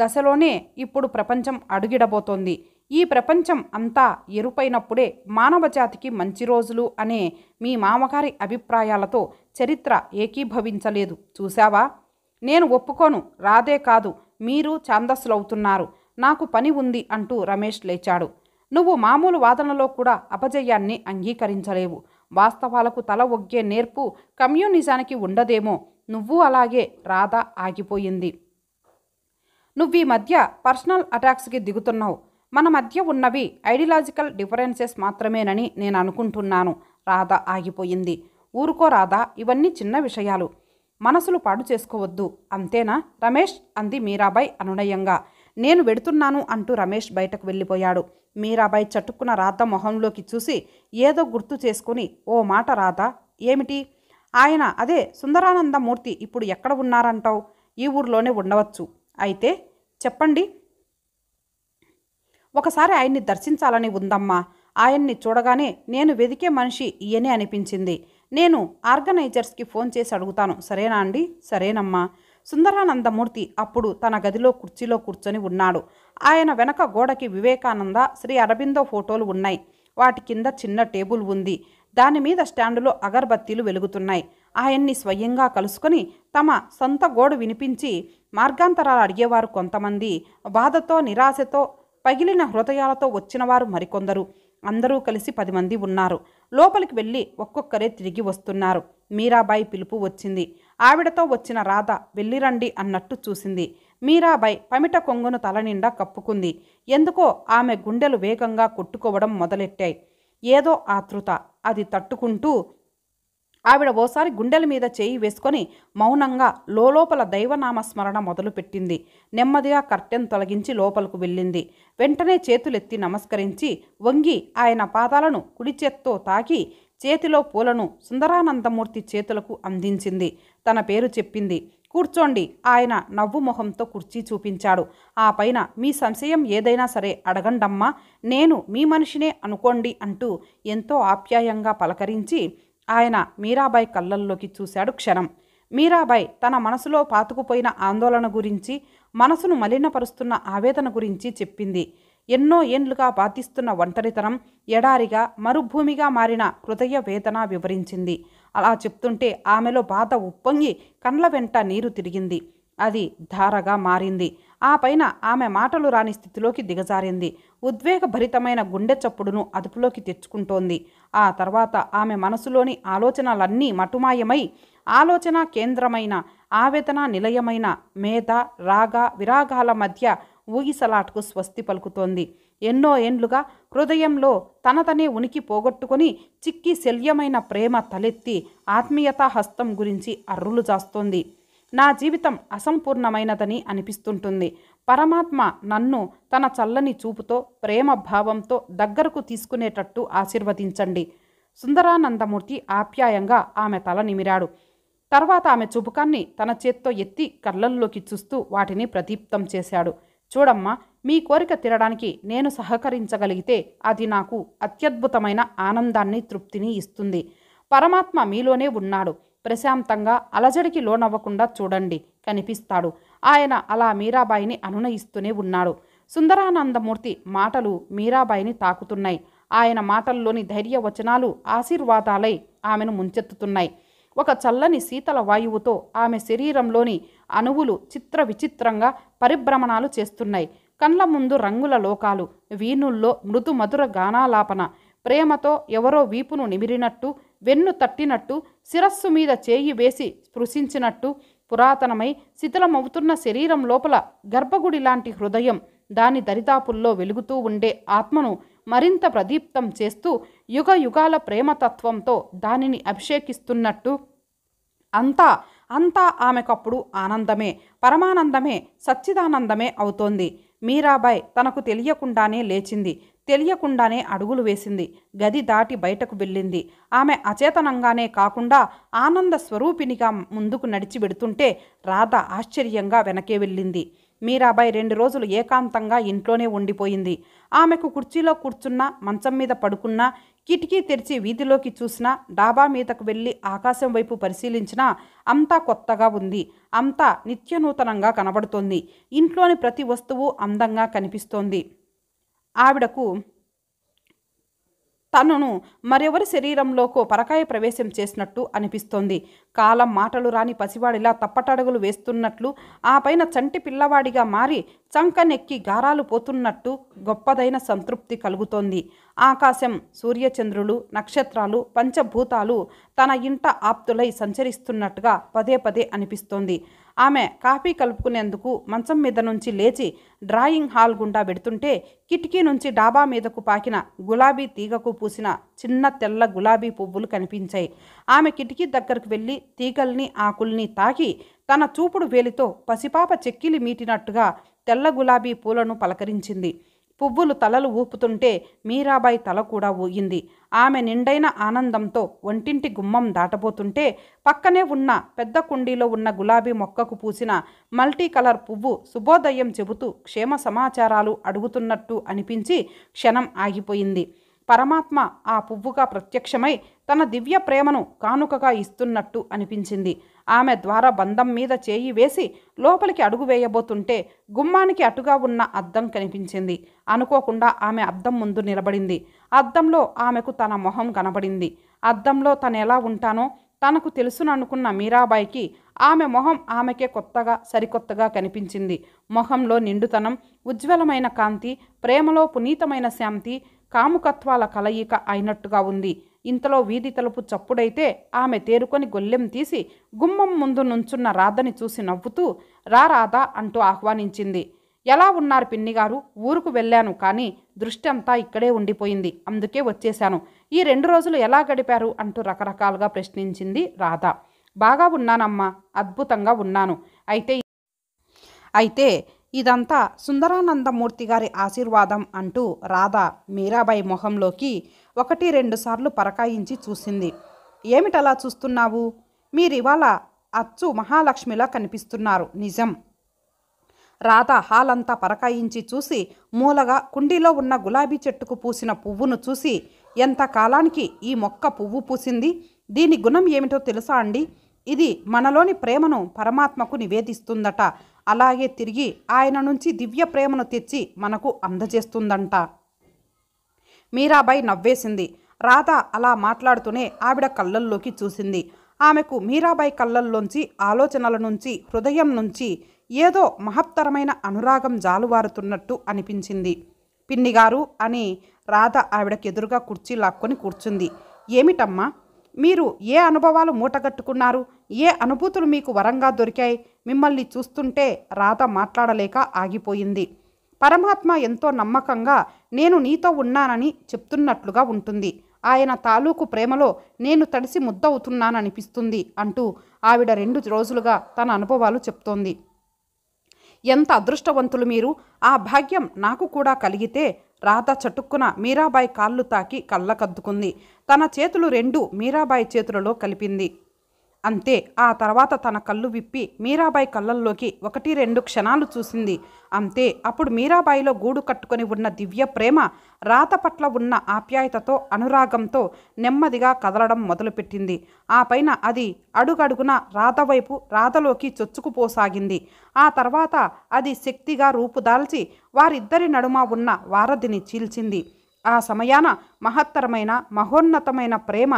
Speaker 1: దశలోనే ఇప్పుడు ప్రపంచం అడుగిడబోతోంది ఈ ప్రపంచం అంతా ఎరుపైనప్పుడే మానవ జాతికి మంచి రోజులు అనే మీ మామగారి అభిప్రాయాలతో చరిత్ర ఏకీభవించలేదు చూశావా నేను ఒప్పుకోను రాదే కాదు మీరు ఛాందస్సులవుతున్నారు నాకు పని ఉంది అంటూ రమేష్ లేచాడు నువ్వు మామూలు వాదనలో కూడా అపజయాన్ని అంగీకరించలేవు వాస్తవాలకు తల ఒగ్గే నేర్పు కమ్యూనిజానికి ఉండదేమో నువ్వు అలాగే రాధ ఆగిపోయింది నువ్వు ఈ మధ్య పర్సనల్ అటాక్స్కి దిగుతున్నావు మన మధ్య ఉన్నవి ఐడియలాజికల్ డిఫరెన్సెస్ మాత్రమేనని నేను అనుకుంటున్నాను రాధ ఆగిపోయింది ఊరుకో రాధ ఇవన్నీ చిన్న విషయాలు మనసులు పాడు చేసుకోవద్దు అంతేనా రమేష్ అంది మీరాబాయ్ అనునయంగా నేను వెడుతున్నాను అంటూ రమేష్ బయటకు వెళ్ళిపోయాడు మీరాబాయి చటుక్కున రాధ మొహంలోకి చూసి ఏదో గుర్తు చేసుకుని ఓ మాట రాధ ఏమిటి ఆయన అదే సుందరానందమూర్తి ఇప్పుడు ఎక్కడ ఉన్నారంటావు ఈ ఊర్లోనే ఉండవచ్చు అయితే చెప్పండి ఒకసారి ఆయన్ని దర్శించాలని ఉందమ్మా ఆయన్ని చూడగానే నేను వెదికే మనిషి ఈయనే అనిపించింది నేను ఆర్గనైజర్స్కి ఫోన్ చేసి అడుగుతాను సరేనా అండి సరేనమ్మా సుందరానందమూర్తి అప్పుడు తన గదిలో కుర్చీలో కూర్చొని ఉన్నాడు ఆయన వెనక గోడకి వివేకానంద శ్రీ అరబిందో ఫోటోలు ఉన్నాయి వాటి కింద చిన్న టేబుల్ ఉంది దాని మీద స్టాండులో అగర్బత్తీలు వెలుగుతున్నాయి ఆయన్ని స్వయంగా కలుసుకొని తమ సొంత గోడు వినిపించి మార్గాంతరాలు అడిగేవారు కొంతమంది బాధతో నిరాశతో పగిలిన హృదయాలతో వచ్చినవారు మరికొందరు అందరూ కలిసి పది మంది ఉన్నారు లోపలికి వెళ్ళి ఒక్కొక్కరే తిరిగి వస్తున్నారు మీరాబాయి పిలుపు వచ్చింది ఆవిడతో వచ్చిన రాధ వెళ్ళిరండి అన్నట్టు చూసింది మీరాబాయ్ పమిట కొంగును తలనిండా కప్పుకుంది ఎందుకో ఆమె గుండెలు వేగంగా కొట్టుకోవడం మొదలెట్టాయి ఏదో ఆతృత అది తట్టుకుంటూ ఆవిడ ఓసారి గుండెల మీద చేయి వేసుకొని మౌనంగా లోపల దైవనామస్మరణ మొదలుపెట్టింది నెమ్మదిగా కర్టెన్ తొలగించి లోపలకు వెళ్ళింది వెంటనే చేతులెత్తి నమస్కరించి వంగి ఆయన పాదాలను కుడి తాకి చేతిలో పూలను సుందరానందమూర్తి చేతులకు అందించింది తన పేరు చెప్పింది కూర్చోండి ఆయన నవ్వు మొహంతో కుర్చీ చూపించాడు ఆ పైన మీ సంశయం ఏదైనా సరే అడగండమ్మా నేను మీ మనిషినే అనుకోండి అంటూ ఎంతో ఆప్యాయంగా పలకరించి ఆయన మీరాబాయ్ కళ్ళల్లోకి చూశాడు క్షణం మీరాబాయ్ తన మనసులో పాతుకుపోయిన ఆందోళన గురించి మనసును మలినపరుస్తున్న ఆవేదన గురించి చెప్పింది ఎన్నో ఏండ్లుగా బాధిస్తున్న ఒంటరితనం ఎడారిగా మరుభూమిగా మారిన హృదయ వేదన వివరించింది అలా చెప్తుంటే ఆమెలో బాధ ఉప్పొంగి కండ్ల వెంట నీరు తిరిగింది అది ధారగా మారింది ఆ పైన ఆమె మాటలు రాని స్థితిలోకి దిగజారింది ఉద్వేగభరితమైన గుండె చప్పుడును అదుపులోకి తెచ్చుకుంటోంది ఆ తర్వాత ఆమె మనసులోని ఆలోచనలన్నీ మటుమాయమై ఆలోచన కేంద్రమైన ఆవేదన నిలయమైన మేధ రాగ విరాగాల మధ్య ఊగిసలాట్కు స్వస్తి పలుకుతోంది ఎన్నో ఏండ్లుగా హృదయంలో తనతనే ఉనికి పోగొట్టుకొని చిక్కి శల్యమైన ప్రేమ తలెత్తి ఆత్మీయతా హస్తం గురించి అర్రులు జాస్తోంది నా జీవితం అసంపూర్ణమైనదని అనిపిస్తుంటుంది పరమాత్మ నన్ను తన చల్లని చూపుతో ప్రేమ భావంతో దగ్గరకు తీసుకునేటట్టు ఆశీర్వదించండి సుందరానందమూర్తి ఆప్యాయంగా ఆమె తల నిమిరాడు తర్వాత ఆమె చుబుకాన్ని తన చేత్తో ఎత్తి కళ్ళల్లోకి చూస్తూ వాటిని ప్రదీప్తం చేశాడు చూడమ్మా మీ కోరిక తీరడానికి నేను సహకరించగలిగితే అది నాకు అత్యద్భుతమైన ఆనందాన్ని తృప్తిని ఇస్తుంది పరమాత్మ మీలోనే ఉన్నాడు ప్రశాంతంగా అలజడికి లోనవ్వకుండా చూడండి కనిపిస్తాడు ఆయన అలా మీరాబాయిని అనునయిస్తూనే ఉన్నాడు సుందరానందమూర్తి మాటలు మీరాబాయిని తాకుతున్నాయి ఆయన మాటల్లోని ధైర్య వచనాలు ఆశీర్వాదాలై ఆమెను ముంచెత్తుతున్నాయి ఒక చల్లని శీతల వాయువుతో ఆమె శరీరంలోని అణువులు చిత్ర విచిత్రంగా పరిభ్రమణాలు చేస్తున్నాయి కళ్ళ ముందు రంగుల లోకాలు వీణుల్లో మృదు మధుర గానాలాపన ప్రేమతో ఎవరో వీపును నిమిరినట్టు వెన్ను తట్టినట్టు శిరస్సు మీద చేయి వేసి స్పృశించినట్టు పురాతనమై శిథిలమవుతున్న శరీరం లోపల గర్భగుడి లాంటి హృదయం దాని దరిదాపుల్లో వెలుగుతూ ఉండే ఆత్మను మరింత ప్రదీప్తం చేస్తూ యుగ యుగాల ప్రేమతత్వంతో దానిని అభిషేకిస్తున్నట్టు అంతా అంతా ఆమెకప్పుడు ఆనందమే పరమానందమే సచ్చిదానందమే అవుతోంది మీరాబాయ్ తనకు తెలియకుండానే లేచింది తెలియకుండానే అడుగులు వేసింది గది దాటి బయటకు వెళ్ళింది ఆమె అచేతనంగానే కాకుండా ఆనంద స్వరూపినిగా ముందుకు నడిచి వెడుతుంటే రాధ ఆశ్చర్యంగా వెనకే వెళ్ళింది మీరాబాయ్ రెండు రోజులు ఏకాంతంగా ఇంట్లోనే ఉండిపోయింది ఆమెకు కుర్చీలో కూర్చున్నా మంచం మీద పడుకున్నా కిటికీ తెరిచి వీధిలోకి చూసినా డాబా మీదకు వెళ్ళి ఆకాశం వైపు పరిశీలించినా అంతా కొత్తగా ఉంది అంతా నిత్యనూతనంగా కనబడుతోంది ఇంట్లోని ప్రతి వస్తువు అందంగా కనిపిస్తోంది ఆవిడకు తనను మరెవరి శరీరంలోకో పరకాయ ప్రవేశం చేసినట్టు అనిపిస్తోంది కాలం మాటలు రాని పసివాడిలా తప్పటడుగులు వేస్తున్నట్లు ఆ పైన చంటి పిల్లవాడిగా మారి చంకనెక్కి గారాలు పోతున్నట్టు గొప్పదైన సంతృప్తి కలుగుతోంది ఆకాశం సూర్యచంద్రులు నక్షత్రాలు పంచభూతాలు తన ఇంట ఆప్తులై సంచరిస్తున్నట్టుగా పదే పదే అనిపిస్తోంది ఆమె కాఫీ కలుపుకునేందుకు మంచం మీద నుంచి లేచి డ్రాయింగ్ హాల్ గుండా వెడుతుంటే కిటికీ నుంచి డాబా మీదకు పాకిన గులాబీ తీగకు పూసిన చిన్న తెల్ల గులాబీ పువ్వులు కనిపించాయి ఆమె కిటికీ దగ్గరకు వెళ్ళి తీగల్ని ఆకుల్ని తాకి తన చూపుడు వేలితో పసిపాప చెక్కిలి మీటినట్టుగా తెల్ల గులాబీ పూలను పలకరించింది పువ్వులు తలలు ఊపుతుంటే మీరాబాయి తల కూడా ఊగింది ఆమె నిండైన ఆనందంతో ఒంటింటి గుమ్మం దాటబోతుంటే పక్కనే ఉన్న పెద్ద కుండీలో ఉన్న గులాబీ మొక్కకు పూసిన మల్టీ కలర్ పువ్వు శుభోదయం చెబుతూ క్షేమ సమాచారాలు అడుగుతున్నట్టు అనిపించి క్షణం ఆగిపోయింది పరమాత్మ ఆ పువ్వుగా ప్రత్యక్షమై తన దివ్య ప్రేమను కానుకగా ఇస్తున్నట్టు అనిపించింది ఆమె ద్వారా బంధం మీద చేయి వేసి లోపలికి అడుగు వేయబోతుంటే గుమ్మానికి అటుగా ఉన్న అద్దం కనిపించింది అనుకోకుండా ఆమె అద్దం ముందు నిలబడింది అద్దంలో ఆమెకు తన మొహం కనబడింది అద్దంలో తను ఎలా ఉంటానో తనకు తెలుసుననుకున్న మీరాబాయికి ఆమె మొహం ఆమెకే కొత్తగా సరికొత్తగా కనిపించింది మొహంలో నిండుతనం ఉజ్వలమైన కాంతి ప్రేమలో పునీతమైన శాంతి కాముకత్వాల కలయిక అయినట్టుగా ఉంది ఇంతలో వీధి తలుపు చప్పుడైతే ఆమె తేరుకొని గొల్లెం తీసి గుమ్మం ముందు నుంచున్న రాధని చూసి నవ్వుతూ రా రాధా అంటూ ఆహ్వానించింది ఎలా ఉన్నారు పిన్నిగారు ఊరుకు వెళ్ళాను కానీ దృష్టి అంతా ఇక్కడే ఉండిపోయింది అందుకే వచ్చేశాను ఈ రెండు రోజులు ఎలా గడిపారు అంటూ రకరకాలుగా ప్రశ్నించింది రాధ బాగా ఉన్నానమ్మా అద్భుతంగా ఉన్నాను అయితే అయితే ఇదంతా సుందరానందమూర్తి గారి ఆశీర్వాదం అంటూ రాధ మీరాబాయి మొహంలోకి ఒకటి రెండుసార్లు పరకాయించి చూసింది ఏమిటలా చూస్తున్నావు మీరివాళ అచ్చు మహాలక్ష్మిలా కనిపిస్తున్నారు నిజం రాధ హాలంతా పరకాయించి చూసి మూలగా కుండీలో ఉన్న గులాబీ చెట్టుకు పూసిన పువ్వును చూసి ఎంత కాలానికి ఈ మొక్క పువ్వు పూసింది దీని గుణం ఏమిటో తెలుసా అండి ఇది మనలోని ప్రేమను పరమాత్మకు నివేదిస్తుందట అలాగే తిరిగి ఆయన నుంచి దివ్య ప్రేమను తెచ్చి మనకు అందజేస్తుందంట మీరాబాయి నవ్వేసింది రాధ అలా మాట్లాడుతూనే ఆవిడ కళ్ళల్లోకి చూసింది ఆమెకు మీరాబాయి కళ్ళల్లోంచి ఆలోచనల నుంచి హృదయం నుంచి ఏదో మహత్తరమైన అనురాగం జాలువారుతున్నట్టు అనిపించింది పిన్నిగారు అని రాధ ఆవిడకి ఎదురుగా కుర్చీ లాక్కొని కూర్చుంది ఏమిటమ్మా మీరు ఏ అనుభవాలు మూటగట్టుకున్నారు ఏ అనుభూతులు మీకు వరంగా దొరికాయి మిమ్మల్ని చూస్తుంటే రాధ మాట్లాడలేక ఆగిపోయింది పరమాత్మ ఎంతో నమ్మకంగా నేను నీతో ఉన్నానని చెప్తున్నట్లుగా ఉంటుంది ఆయన తాలూకు ప్రేమలో నేను తడిసి ముద్దవుతున్నాననిపిస్తుంది అంటూ ఆవిడ రెండు రోజులుగా తన అనుభవాలు చెప్తోంది ఎంత అదృష్టవంతులు మీరు ఆ భాగ్యం నాకు కూడా కలిగితే రాధ చటుక్కున మీరాబాయి కాళ్ళు తాకి కళ్ళకద్దుకుంది తన చేతులు రెండు మీరాబాయి చేతులలో కలిపింది అంతే ఆ తర్వాత తన కళ్ళు విప్పి మీరాబాయి కళ్ళల్లోకి ఒకటి రెండు క్షణాలు చూసింది అంతే అప్పుడు మీరాబాయిలో గూడు కట్టుకొని ఉన్న దివ్య ప్రేమ రాత పట్ల ఉన్న ఆప్యాయతతో అనురాగంతో నెమ్మదిగా కదలడం మొదలుపెట్టింది ఆ పైన అది అడుగడుగున రాధ వైపు రాధలోకి చొచ్చుకుపోసాగింది ఆ తర్వాత అది శక్తిగా రూపుదాల్చి వారిద్దరి నడుమ ఉన్న వారధిని చీల్చింది ఆ సమయాన మహత్తరమైన మహోన్నతమైన ప్రేమ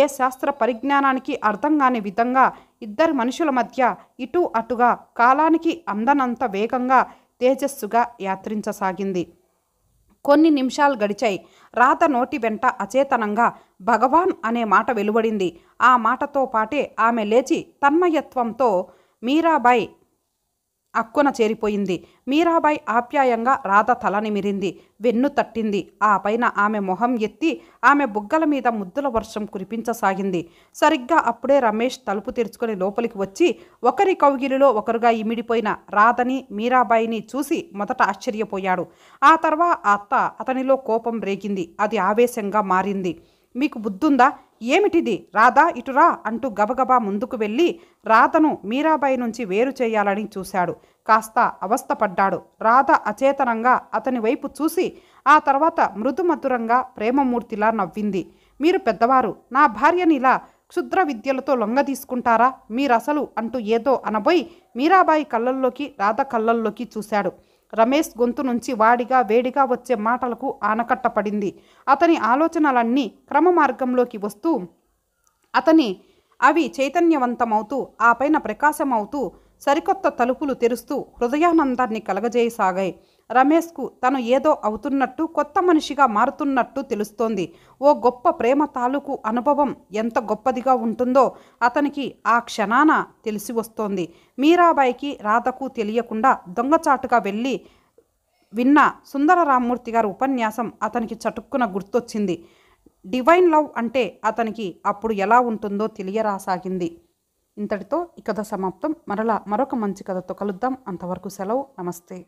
Speaker 1: ఏ శాస్త్ర పరిజ్ఞానానికి అర్థం కాని విధంగా ఇద్దరు మనుషుల మధ్య ఇటు అటుగా కాలానికి అందనంత వేగంగా తేజస్సుగా యాత్రించసాగింది కొన్ని నిమిషాలు గడిచాయి రాత నోటి వెంట అచేతనంగా భగవాన్ అనే మాట వెలువడింది ఆ మాటతో పాటే ఆమె లేచి తన్మయత్వంతో మీరాబాయ్ అక్కున చేరిపోయింది మీరాబాయి ఆప్యాయంగా రాధ తలనిమిరింది వెన్ను తట్టింది ఆ పైన ఆమె మొహం ఎత్తి ఆమె బుగ్గల మీద ముద్దుల వర్షం కురిపించసాగింది సరిగ్గా అప్పుడే రమేష్ తలుపు తెరుచుకొని లోపలికి వచ్చి ఒకరి కౌగిలిలో ఒకరుగా ఇమిడిపోయిన రాధని మీరాబాయిని చూసి మొదట ఆశ్చర్యపోయాడు ఆ తర్వాత అత్త అతనిలో కోపం రేగింది అది ఆవేశంగా మారింది మీకు బుద్ధుందా ఏమిటిది రాధా ఇటురా అంటూ గబగబా ముందుకు వెళ్ళి రాధను మీరాబాయి నుంచి వేరు చేయాలని చూశాడు కాస్త అవస్థపడ్డాడు రాధ అచేతనంగా అతని వైపు చూసి ఆ తర్వాత మృదుమధురంగా ప్రేమమూర్తిలా నవ్వింది మీరు పెద్దవారు నా భార్యని ఇలా క్షుద్ర విద్యలతో లొంగ తీసుకుంటారా మీరసలు అంటూ ఏదో అనబోయి మీరాబాయి కళ్ళల్లోకి రాధ కళ్ళల్లోకి చూశాడు రమేష్ గొంతు నుంచి వాడిగా వేడిగా వచ్చే మాటలకు ఆనకట్టపడింది అతని ఆలోచనలన్నీ క్రమ మార్గంలోకి వస్తూ అతని అవి చైతన్యవంతమవుతూ ఆ పైన ప్రకాశమవుతూ సరికొత్త తలుపులు తెరుస్తూ హృదయానందాన్ని కలగజేయసాగాయి రమేష్కు తను ఏదో అవుతున్నట్టు కొత్త మనిషిగా మారుతున్నట్టు తెలుస్తోంది ఓ గొప్ప ప్రేమ తాలూకు అనుభవం ఎంత గొప్పదిగా ఉంటుందో అతనికి ఆ క్షణాన తెలిసి వస్తోంది మీరాబాయికి రాధకు తెలియకుండా దొంగచాటుగా వెళ్ళి విన్న సుందర రామ్మూర్తి గారి ఉపన్యాసం అతనికి చటుక్కున గుర్తొచ్చింది డివైన్ లవ్ అంటే అతనికి అప్పుడు ఎలా ఉంటుందో తెలియరాసాగింది ఇంతటితో ఈ కథ సమాప్తం మరలా మరొక మంచి కథతో కలుద్దాం అంతవరకు సెలవు నమస్తే